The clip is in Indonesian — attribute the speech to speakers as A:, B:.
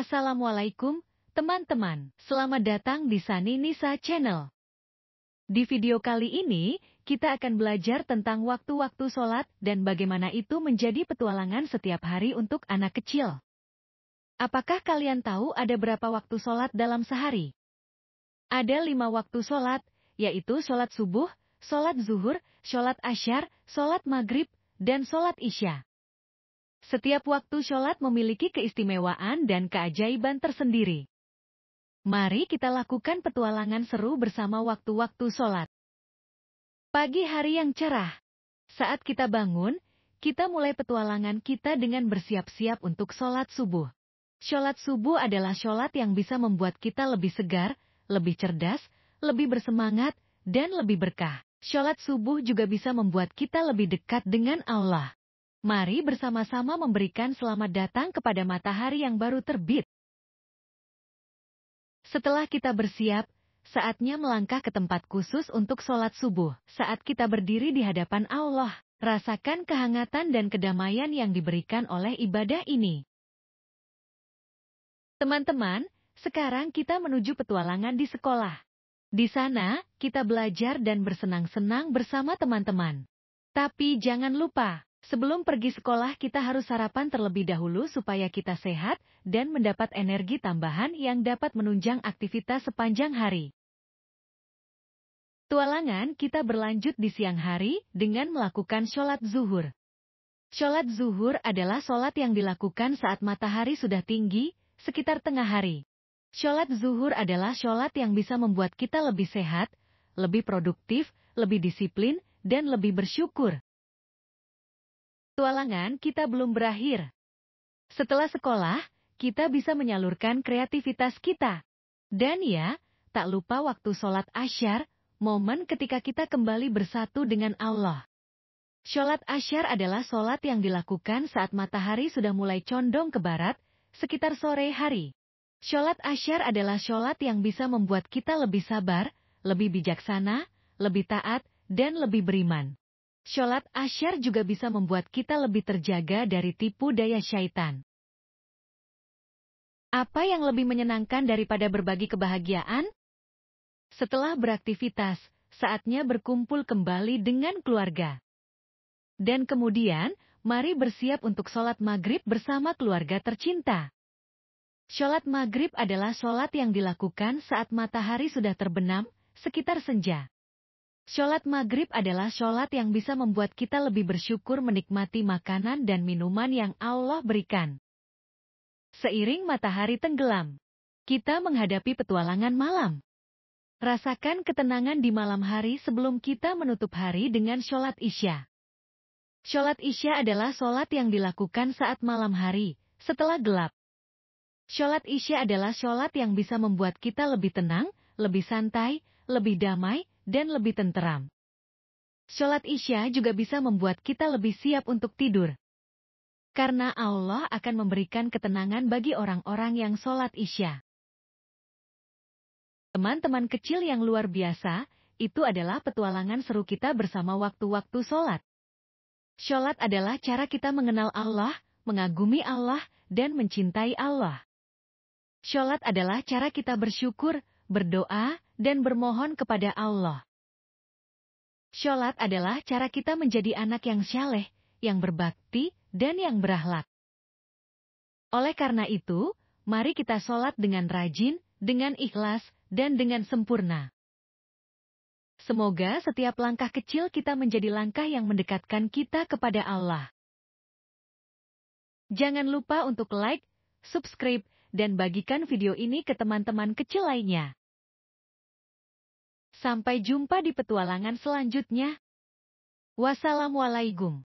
A: Assalamualaikum, teman-teman. Selamat datang di Sani Nisa Channel. Di video kali ini, kita akan belajar tentang waktu-waktu sholat dan bagaimana itu menjadi petualangan setiap hari untuk anak kecil. Apakah kalian tahu ada berapa waktu sholat dalam sehari? Ada lima waktu sholat, yaitu sholat subuh, sholat zuhur, sholat asyar, sholat maghrib, dan sholat isya. Setiap waktu sholat memiliki keistimewaan dan keajaiban tersendiri. Mari kita lakukan petualangan seru bersama waktu-waktu sholat. Pagi hari yang cerah. Saat kita bangun, kita mulai petualangan kita dengan bersiap-siap untuk sholat subuh. Sholat subuh adalah sholat yang bisa membuat kita lebih segar, lebih cerdas, lebih bersemangat, dan lebih berkah. Sholat subuh juga bisa membuat kita lebih dekat dengan Allah. Mari bersama-sama memberikan selamat datang kepada matahari yang baru terbit. Setelah kita bersiap, saatnya melangkah ke tempat khusus untuk sholat subuh. Saat kita berdiri di hadapan Allah, rasakan kehangatan dan kedamaian yang diberikan oleh ibadah ini. Teman-teman, sekarang kita menuju petualangan di sekolah. Di sana, kita belajar dan bersenang-senang bersama teman-teman. Tapi jangan lupa, Sebelum pergi sekolah kita harus sarapan terlebih dahulu supaya kita sehat dan mendapat energi tambahan yang dapat menunjang aktivitas sepanjang hari. Tualangan kita berlanjut di siang hari dengan melakukan sholat zuhur. Sholat zuhur adalah sholat yang dilakukan saat matahari sudah tinggi, sekitar tengah hari. Sholat zuhur adalah sholat yang bisa membuat kita lebih sehat, lebih produktif, lebih disiplin, dan lebih bersyukur. Petualangan kita belum berakhir. Setelah sekolah, kita bisa menyalurkan kreativitas kita. Dan ya, tak lupa waktu sholat asyar, momen ketika kita kembali bersatu dengan Allah. Sholat asyar adalah sholat yang dilakukan saat matahari sudah mulai condong ke barat, sekitar sore hari. Sholat asyar adalah sholat yang bisa membuat kita lebih sabar, lebih bijaksana, lebih taat, dan lebih beriman. Sholat asyar juga bisa membuat kita lebih terjaga dari tipu daya syaitan. Apa yang lebih menyenangkan daripada berbagi kebahagiaan? Setelah beraktivitas, saatnya berkumpul kembali dengan keluarga. Dan kemudian, mari bersiap untuk sholat maghrib bersama keluarga tercinta. Sholat maghrib adalah sholat yang dilakukan saat matahari sudah terbenam, sekitar senja. Sholat maghrib adalah sholat yang bisa membuat kita lebih bersyukur menikmati makanan dan minuman yang Allah berikan. Seiring matahari tenggelam, kita menghadapi petualangan malam. Rasakan ketenangan di malam hari sebelum kita menutup hari dengan sholat isya. Sholat isya adalah sholat yang dilakukan saat malam hari, setelah gelap. Sholat isya adalah sholat yang bisa membuat kita lebih tenang, lebih santai, lebih damai, dan lebih tenteram. Sholat Isya juga bisa membuat kita lebih siap untuk tidur. Karena Allah akan memberikan ketenangan bagi orang-orang yang sholat Isya. Teman-teman kecil yang luar biasa, itu adalah petualangan seru kita bersama waktu-waktu sholat. Sholat adalah cara kita mengenal Allah, mengagumi Allah, dan mencintai Allah. Sholat adalah cara kita bersyukur, berdoa, dan bermohon kepada Allah. Sholat adalah cara kita menjadi anak yang syaleh, yang berbakti, dan yang berahlak. Oleh karena itu, mari kita sholat dengan rajin, dengan ikhlas, dan dengan sempurna. Semoga setiap langkah kecil kita menjadi langkah yang mendekatkan kita kepada Allah. Jangan lupa untuk like, subscribe, dan bagikan video ini ke teman-teman kecil lainnya. Sampai jumpa di petualangan selanjutnya. Wassalamualaikum.